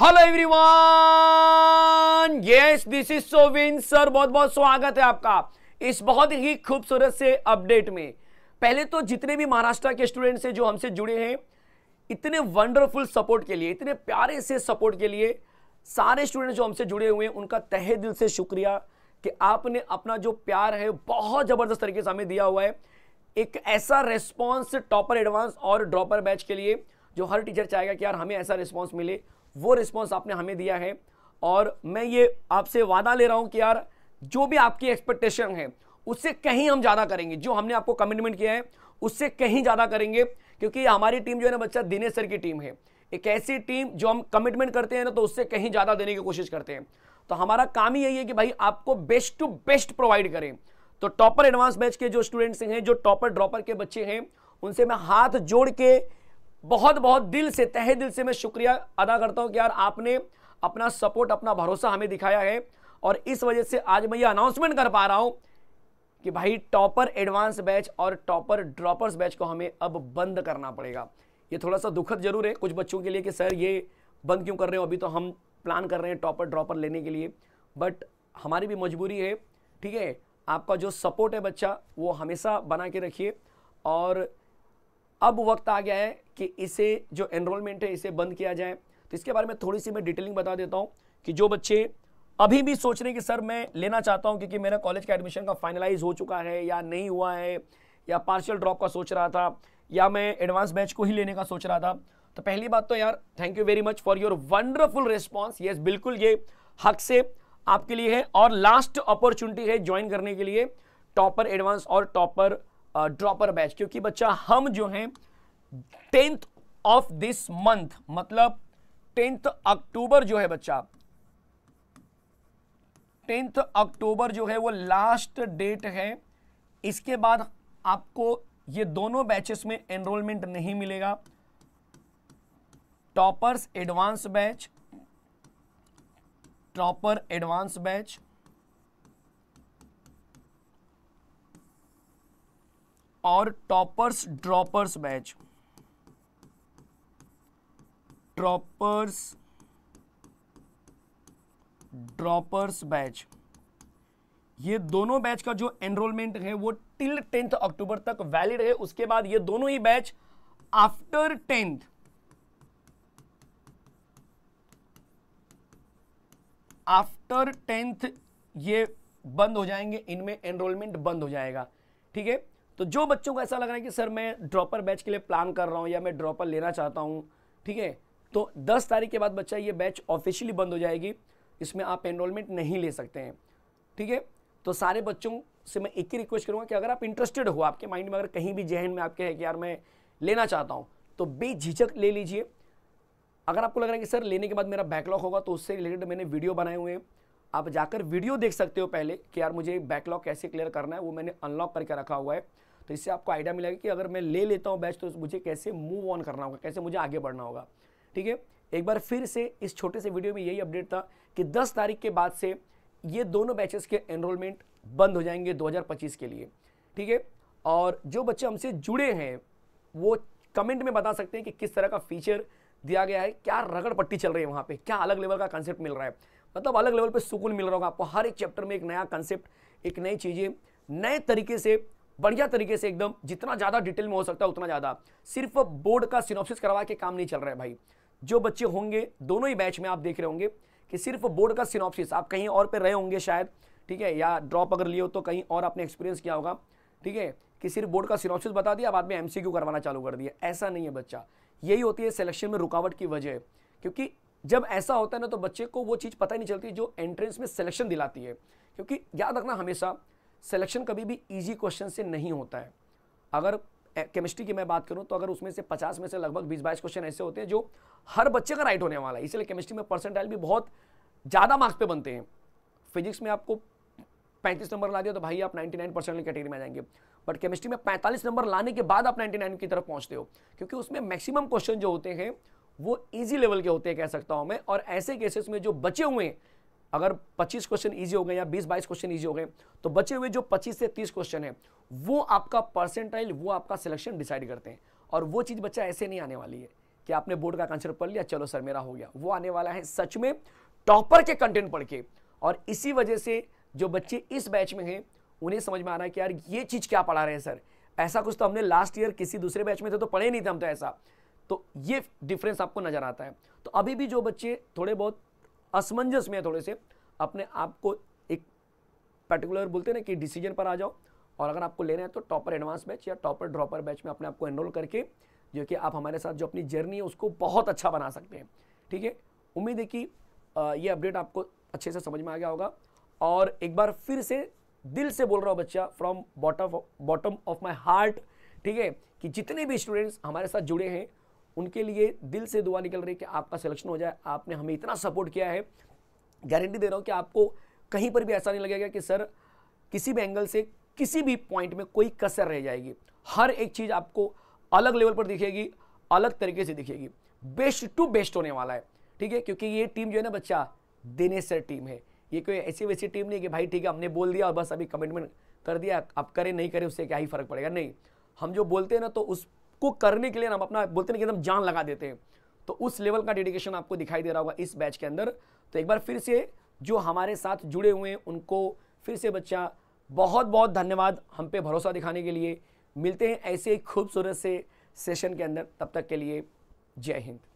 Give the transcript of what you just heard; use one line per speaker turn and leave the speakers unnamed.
hello everyone yes this is सोविन sir बहुत बहुत स्वागत है आपका इस बहुत ही खूबसूरत से अपडेट में पहले तो जितने भी महाराष्ट्र के स्टूडेंट्स हैं जो हमसे जुड़े हैं इतने वंडरफुल सपोर्ट के लिए इतने प्यारे से सपोर्ट के लिए सारे स्टूडेंट्स जो हमसे जुड़े हुए हैं उनका तहे दिल से शुक्रिया कि आपने अपना जो प्यार है बहुत ज़बरदस्त तरीके से हमें दिया हुआ है एक ऐसा रेस्पॉन्स टॉपर एडवांस और ड्रॉपर बैच के लिए जो हर टीचर चाहेगा कि यार हमें ऐसा रिस्पॉन्स मिले वो रिस्पॉन्स आपने हमें दिया है और मैं ये आपसे वादा ले रहा हूँ कि यार जो भी आपकी एक्सपेक्टेशन है उससे कहीं हम ज़्यादा करेंगे जो हमने आपको कमिटमेंट किया है उससे कहीं ज़्यादा करेंगे क्योंकि हमारी टीम जो है ना बच्चा दिनेश सर की टीम है एक ऐसी टीम जो हम कमिटमेंट करते हैं ना तो उससे कहीं ज़्यादा देने की कोशिश करते हैं तो हमारा काम ही यही है कि भाई आपको बेस्ट टू बेस्ट प्रोवाइड करें तो टॉपर एडवांस बैच के जो स्टूडेंट्स हैं जो टॉपर ड्रॉपर के बच्चे हैं उनसे मैं हाथ जोड़ के बहुत बहुत दिल से तहे दिल से मैं शुक्रिया अदा करता हूँ कि यार आपने अपना सपोर्ट अपना भरोसा हमें दिखाया है और इस वजह से आज मैं ये अनाउंसमेंट कर पा रहा हूँ कि भाई टॉपर एडवांस बैच और टॉपर ड्रॉपर्स बैच को हमें अब बंद करना पड़ेगा ये थोड़ा सा दुखद जरूर है कुछ बच्चों के लिए कि सर ये बंद क्यों कर रहे हो अभी तो हम प्लान कर रहे हैं टॉपर ड्रॉपर लेने के लिए बट हमारी भी मजबूरी है ठीक है आपका जो सपोर्ट है बच्चा वो हमेशा बना के रखिए और अब वक्त आ गया है कि इसे जो एनरोलमेंट है इसे बंद किया जाए तो इसके बारे में थोड़ी सी मैं डिटेलिंग बता देता हूँ कि जो बच्चे अभी भी सोच रहे हैं कि सर मैं लेना चाहता हूँ क्योंकि मेरा कॉलेज का एडमिशन का फाइनलाइज हो चुका है या नहीं हुआ है या पार्शियल ड्रॉप का सोच रहा था या मैं एडवांस बैच को ही लेने का सोच रहा था तो पहली बात तो यार thank you very much for your wonderful response ये बिल्कुल ये हक से आपके लिए है और लास्ट अपॉर्चुनिटी है ज्वाइन करने के लिए टॉपर एडवांस और टॉपर ड्रॉपर बैच क्योंकि बच्चा हम जो हैं टेंथ ऑफ दिस मंथ मतलब टेंथ अक्टूबर जो है बच्चा टेंथ अक्टूबर जो है वो लास्ट डेट है इसके बाद आपको ये दोनों बैचेस में एनरोलमेंट नहीं मिलेगा toppers advance batch topper advance batch और toppers droppers batch toppers droppers batch ये दोनों बैच का जो एनरोलमेंट है वो टिल टेंथ अक्टूबर तक वैलिड है उसके बाद ये दोनों ही batch after tenth after tenth ये बंद हो जाएंगे इनमें एनरोलमेंट बंद हो जाएगा ठीक है तो जो बच्चों को ऐसा लग रहा है कि सर मैं ड्रॉपर बैच के लिए प्लान कर रहा हूँ या मैं ड्रॉपर लेना चाहता हूँ ठीक है तो 10 तारीख के बाद बच्चा ये बैच ऑफिशियली बंद हो जाएगी इसमें आप एनरोलमेंट नहीं ले सकते हैं ठीक है तो सारे बच्चों से मैं एक ही रिक्वेस्ट करूँगा कि अगर आप इंटरेस्टेड हो आपके माइंड में अगर कहीं भी जहन में आपके है कि यार मैं लेना चाहता हूँ तो बेझिझक ले लीजिए अगर आपको लग रहा है कि सर लेने के बाद मेरा बैकलॉग होगा तो उससे रिलेटेड मैंने वीडियो बनाए हुए हैं आप जाकर वीडियो देख सकते हो पहले कि यार मुझे बैकलॉग कैसे क्लियर करना है वो मैंने अनलॉक करके रखा हुआ है तो इससे आपको आइडिया मिलेगा कि अगर मैं ले लेता हूँ बैच तो मुझे कैसे मूव ऑन करना होगा कैसे मुझे आगे बढ़ना होगा ठीक है एक बार फिर से इस छोटे से वीडियो में यही अपडेट था कि दस तारीख के बाद से ये दोनों बैचेस के एनरोलमेंट बंद हो जाएंगे 2025 के लिए ठीक है और जो बच्चे हमसे जुड़े हैं वो कमेंट में बता सकते हैं कि किस तरह का फीचर दिया गया है क्या रगड़ पट्टी चल रही है वहाँ पे क्या अलग लेवल का कंसेप्ट मिल रहा है मतलब अलग लेवल पे सुकून मिल रहा होगा आपको हर एक चैप्टर में एक नया कंसेप्ट एक नई चीज़ें नए तरीके से बढ़िया तरीके से एकदम जितना ज़्यादा डिटेल में हो सकता है उतना ज़्यादा सिर्फ बोर्ड का सिनोप्सिस करवा के काम नहीं चल रहा है भाई जो बच्चे होंगे दोनों ही बैच में आप देख रहे होंगे कि सिर्फ बोर्ड का सिनोप्सिस आप कहीं और पे रहे होंगे शायद ठीक है या ड्रॉप अगर लिए हो तो कहीं और आपने एक्सपीरियंस किया होगा ठीक है कि सिर्फ बोर्ड का सिनोप्सिस बता दिया बाद में एम करवाना चालू कर दिया ऐसा नहीं है बच्चा यही होती है सिलेक्शन में रुकावट की वजह क्योंकि जब ऐसा होता है ना तो बच्चे को वो चीज़ पता ही नहीं चलती जो एंट्रेंस में सिलेक्शन दिलाती है क्योंकि याद रखना हमेशा सिलेक्शन कभी भी ईजी क्वेश्चन से नहीं होता है अगर केमिस्ट्री की मैं बात करूं तो अगर उसमें से 50 में से लगभग बीस बाईस क्वेश्चन ऐसे होते हैं जो हर बच्चे का राइट होने वाला है इसलिए केमिस्ट्री में परसेंटाइल भी बहुत ज़्यादा मार्क्स पे बनते हैं फिजिक्स में आपको पैंतीस नंबर ला दिया तो भाई आप 99 परसेंट कैटेगरी में जाएंगे बट केमिस्ट्री में 45 नंबर लाने के बाद आप 99 की तरफ पहुंचते हो क्योंकि उसमें मैक्सिमम क्वेश्चन जो होते हैं वो इजी लेवल के होते हैं कह सकता हूं मैं और ऐसे केसेस में जो बचे हुए हैं अगर 25 क्वेश्चन इजी हो गए या 20 बाईस क्वेश्चन इजी हो गए तो बचे हुए जो 25 से 30 क्वेश्चन है वो आपका परसेंटाइल वो आपका सिलेक्शन डिसाइड करते हैं और वो चीज़ बच्चा ऐसे नहीं आने वाली है कि आपने बोर्ड का कंसर पढ़ लिया चलो सर मेरा हो गया वो आने वाला है सच में टॉपर के कंटेंट पढ़ के और इसी वजह से जो बच्चे इस बैच में हैं उन्हें समझ में आ रहा है कि यार ये चीज़ क्या पढ़ा रहे हैं सर ऐसा कुछ तो हमने लास्ट ईयर किसी दूसरे बैच में थे तो पढ़े नहीं थे हम तो ऐसा तो ये डिफरेंस आपको नज़र आता है तो अभी भी जो बच्चे थोड़े बहुत असमंजस में है थोड़े से अपने आप को एक पर्टिकुलर बोलते हैं ना कि डिसीजन पर आ जाओ और अगर आपको लेना है तो टॉपर एडवांस बैच या टॉपर ड्रॉपर बैच में अपने आपको एनरोल करके जो कि आप हमारे साथ जो अपनी जर्नी है उसको बहुत अच्छा बना सकते हैं ठीक है उम्मीद है कि ये अपडेट आपको अच्छे से समझ में आ गया होगा और एक बार फिर से दिल से बोल रहा हूँ बच्चा from bottom bottom of my heart ठीक है कि जितने भी स्टूडेंट्स हमारे साथ जुड़े हैं उनके लिए दिल से दुआ निकल रही है कि आपका सिलेक्शन हो जाए आपने हमें इतना सपोर्ट किया है गारंटी दे रहा हूँ कि आपको कहीं पर भी ऐसा नहीं लगेगा कि सर किसी भी एंगल से किसी भी पॉइंट में कोई कसर रह जाएगी हर एक चीज़ आपको अलग लेवल पर दिखेगी अलग तरीके से दिखेगी बेस्ट टू बेस्ट होने वाला है ठीक है क्योंकि ये टीम जो है ना बच्चा देने सर टीम है ये कोई ऐसी वैसी टीम नहीं कि भाई ठीक है हमने बोल दिया और बस अभी कमिटमेंट कर दिया आप करें नहीं करें उससे क्या ही फर्क पड़ेगा नहीं हम जो बोलते हैं ना तो उस को करने के लिए हम अपना बोलते हैं कि एकदम जान लगा देते हैं तो उस लेवल का डेडिकेशन आपको दिखाई दे रहा होगा इस बैच के अंदर तो एक बार फिर से जो हमारे साथ जुड़े हुए हैं उनको फिर से बच्चा बहुत बहुत धन्यवाद हम पे भरोसा दिखाने के लिए मिलते हैं ऐसे ही खूबसूरत से सेशन के अंदर तब तक के लिए जय हिंद